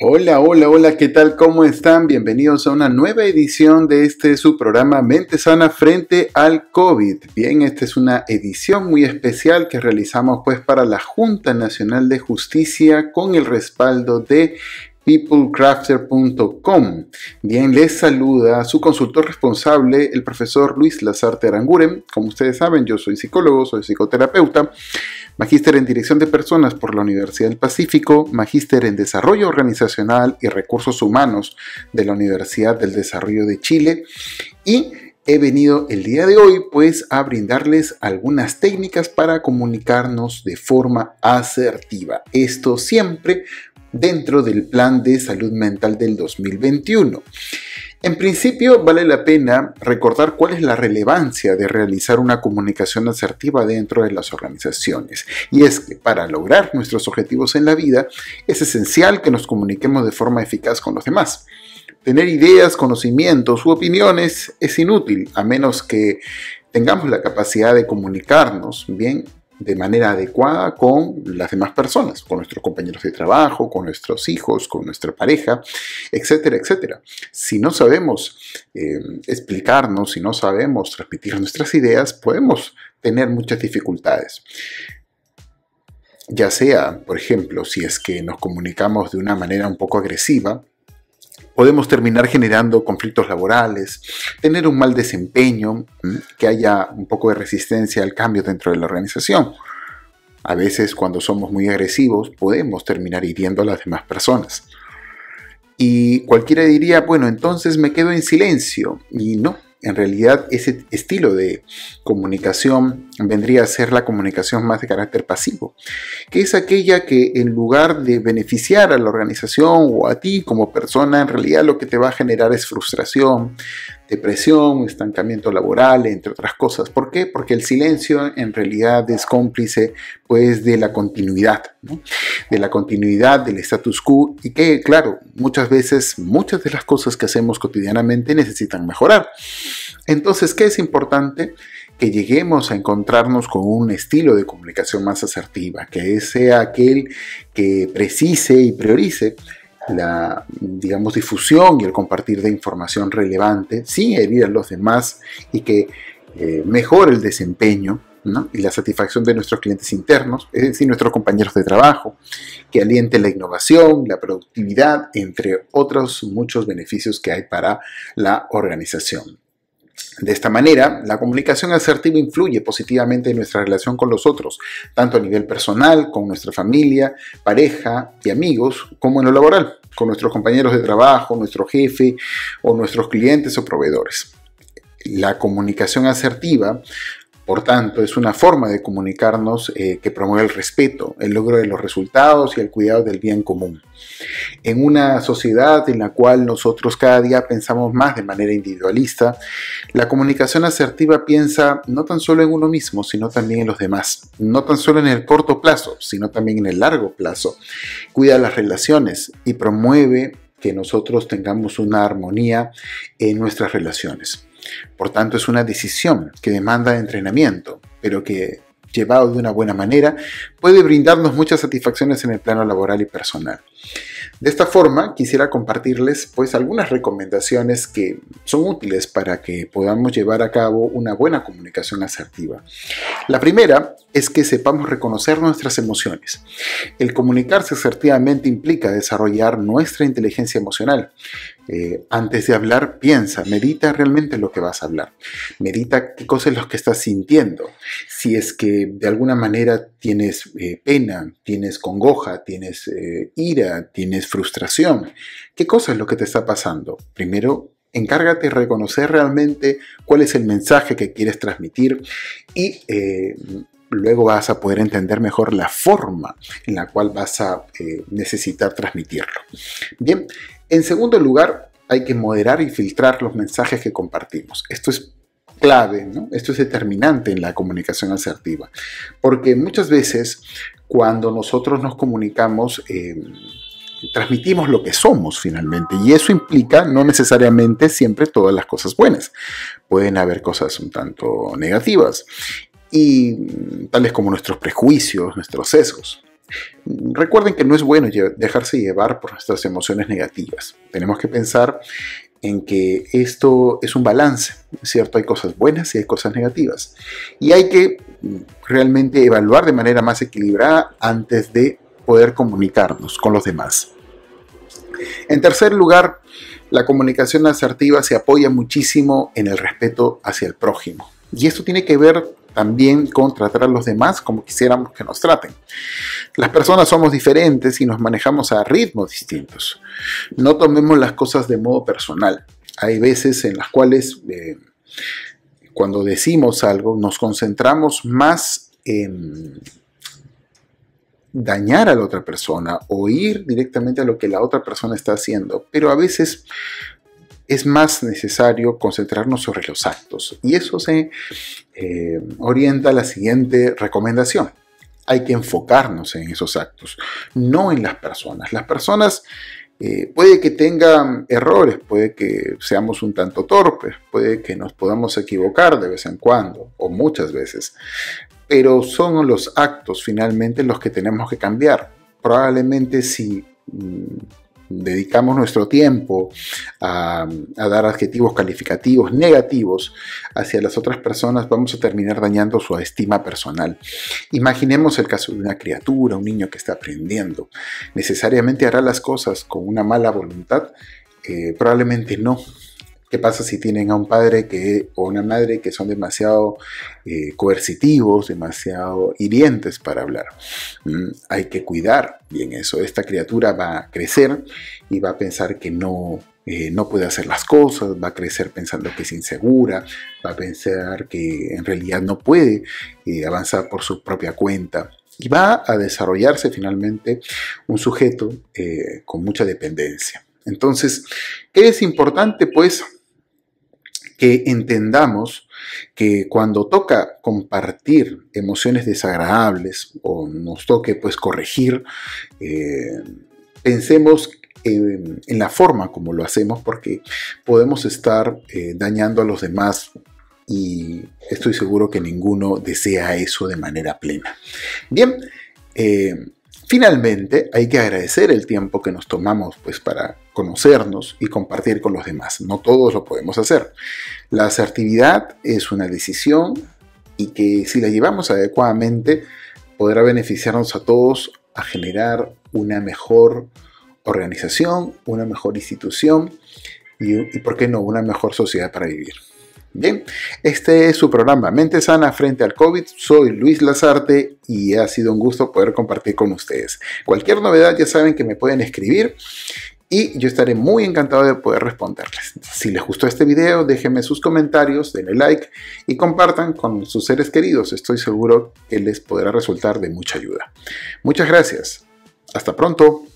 Hola, hola, hola, ¿qué tal? ¿Cómo están? Bienvenidos a una nueva edición de este su programa Mente Sana frente al COVID. Bien, esta es una edición muy especial que realizamos pues para la Junta Nacional de Justicia con el respaldo de peoplecrafter.com. Bien, les saluda su consultor responsable, el profesor Luis Lazarte Aranguren. Como ustedes saben, yo soy psicólogo, soy psicoterapeuta, magíster en dirección de personas por la Universidad del Pacífico, magíster en desarrollo organizacional y recursos humanos de la Universidad del Desarrollo de Chile y he venido el día de hoy pues a brindarles algunas técnicas para comunicarnos de forma asertiva. Esto siempre dentro del Plan de Salud Mental del 2021. En principio, vale la pena recordar cuál es la relevancia de realizar una comunicación asertiva dentro de las organizaciones. Y es que para lograr nuestros objetivos en la vida, es esencial que nos comuniquemos de forma eficaz con los demás. Tener ideas, conocimientos u opiniones es inútil, a menos que tengamos la capacidad de comunicarnos bien de manera adecuada con las demás personas, con nuestros compañeros de trabajo, con nuestros hijos, con nuestra pareja, etcétera, etcétera. Si no sabemos eh, explicarnos, si no sabemos transmitir nuestras ideas, podemos tener muchas dificultades. Ya sea, por ejemplo, si es que nos comunicamos de una manera un poco agresiva, podemos terminar generando conflictos laborales, tener un mal desempeño, que haya un poco de resistencia al cambio dentro de la organización. A veces cuando somos muy agresivos podemos terminar hiriendo a las demás personas. Y cualquiera diría, bueno, entonces me quedo en silencio. Y no, en realidad ese estilo de comunicación vendría a ser la comunicación más de carácter pasivo, que es aquella que en lugar de beneficiar a la organización o a ti como persona, en realidad lo que te va a generar es frustración, depresión, estancamiento laboral, entre otras cosas. ¿Por qué? Porque el silencio en realidad es cómplice pues de la continuidad, de la continuidad del status quo y que claro, muchas veces muchas de las cosas que hacemos cotidianamente necesitan mejorar. Entonces, ¿qué es importante? Que lleguemos a encontrarnos con un estilo de comunicación más asertiva, que sea aquel que precise y priorice la, difusión y el compartir de información relevante sin herir a los demás y que eh, mejore el desempeño y la satisfacción de nuestros clientes internos, es decir, nuestros compañeros de trabajo, que aliente la innovación, la productividad, entre otros muchos beneficios que hay para la organización. De esta manera, la comunicación asertiva influye positivamente en nuestra relación con los otros, tanto a nivel personal, con nuestra familia, pareja y amigos, como en lo laboral, con nuestros compañeros de trabajo, nuestro jefe o nuestros clientes o proveedores. La comunicación asertiva por tanto, es una forma de comunicarnos eh, que promueve el respeto, el logro de los resultados y el cuidado del bien común. En una sociedad en la cual nosotros cada día pensamos más de manera individualista, la comunicación asertiva piensa no tan solo en uno mismo, sino también en los demás. No tan solo en el corto plazo, sino también en el largo plazo. Cuida las relaciones y promueve que nosotros tengamos una armonía en nuestras relaciones. Por tanto, es una decisión que demanda entrenamiento, pero que, llevado de una buena manera, puede brindarnos muchas satisfacciones en el plano laboral y personal. De esta forma, quisiera compartirles pues algunas recomendaciones que son útiles para que podamos llevar a cabo una buena comunicación asertiva. La primera es que sepamos reconocer nuestras emociones. El comunicarse asertivamente implica desarrollar nuestra inteligencia emocional, eh, antes de hablar, piensa, medita realmente lo que vas a hablar. Medita qué cosas es lo que estás sintiendo. Si es que de alguna manera tienes eh, pena, tienes congoja, tienes eh, ira, tienes frustración, qué cosa es lo que te está pasando. Primero, encárgate de reconocer realmente cuál es el mensaje que quieres transmitir y luego vas a poder entender mejor la forma en la cual vas a necesitar transmitirlo. Bien, en segundo lugar, hay que moderar y filtrar los mensajes que compartimos. Esto es clave, esto es determinante en la comunicación asertiva, porque muchas veces cuando nosotros nos comunicamos, em, transmitimos lo que somos finalmente, y eso implica no necesariamente siempre todas las cosas buenas, pueden haber cosas un tanto negativas, y mm, tales como nuestros prejuicios, nuestros sesgos. Recuerden que no es bueno dejarse llevar por nuestras emociones negativas. Tenemos que pensar en que esto es un balance, ¿cierto? Hay cosas buenas y hay cosas negativas. Y hay que mm, realmente evaluar de manera más equilibrada antes de poder comunicarnos con los demás. En tercer lugar, la comunicación asertiva se apoya muchísimo en el respeto hacia el prójimo. Y esto tiene que ver también con tratar a los demás como quisiéramos que nos traten. Las personas somos diferentes y nos manejamos a ritmos distintos. No tomemos las cosas de modo personal. Hay veces en las cuales eh, cuando decimos algo nos concentramos más en dañar a la otra persona o ir directamente a lo que la otra persona está haciendo. Pero a veces es más necesario concentrarnos sobre los actos. Y eso se eh, orienta a la siguiente recomendación. Hay que enfocarnos en esos actos, no en las personas. Las personas eh, puede que tengan errores, puede que seamos un tanto torpes, puede que nos podamos equivocar de vez en cuando o muchas veces, pero son los actos finalmente los que tenemos que cambiar. Probablemente si mm, dedicamos nuestro tiempo a, dar adjetivos calificativos negativos hacia las otras personas, vamos a terminar dañando su estima personal. Imaginemos el caso de una criatura, un niño que está aprendiendo. ¿Necesariamente hará las cosas con una mala voluntad? Eh, probablemente no ¿Qué pasa si tienen a un padre que, o una madre que son demasiado eh, coercitivos, demasiado hirientes para hablar? Mm, hay que cuidar bien eso. Esta criatura va a crecer y va a pensar que no, eh, no puede hacer las cosas, va a crecer pensando que es insegura, va a pensar que en realidad no puede eh, avanzar por su propia cuenta y va a desarrollarse finalmente un sujeto con mucha dependencia. Entonces, ¿qué es importante? Pues que entendamos que cuando toca compartir emociones desagradables o nos toque pues corregir, eh, pensemos en, la forma como lo hacemos porque podemos estar eh, dañando a los demás y estoy seguro que ninguno desea eso de manera plena. Bien, eh, Finalmente, hay que agradecer el tiempo que nos tomamos pues, para conocernos y compartir con los demás. No todos lo podemos hacer. La asertividad es una decisión y que si la llevamos adecuadamente podrá beneficiarnos a todos a generar una mejor organización, una mejor institución y, y ¿por qué no?, una mejor sociedad para vivir. Bien, este es su programa Mente Sana frente al COVID. Soy Luis Lazarte y ha sido un gusto poder compartir con ustedes. Cualquier novedad ya saben que me pueden escribir y yo estaré muy encantado de poder responderles. Si les gustó este video, déjenme sus comentarios, denle like y compartan con sus seres queridos. Estoy seguro que les podrá resultar de mucha ayuda. Muchas gracias. Hasta pronto.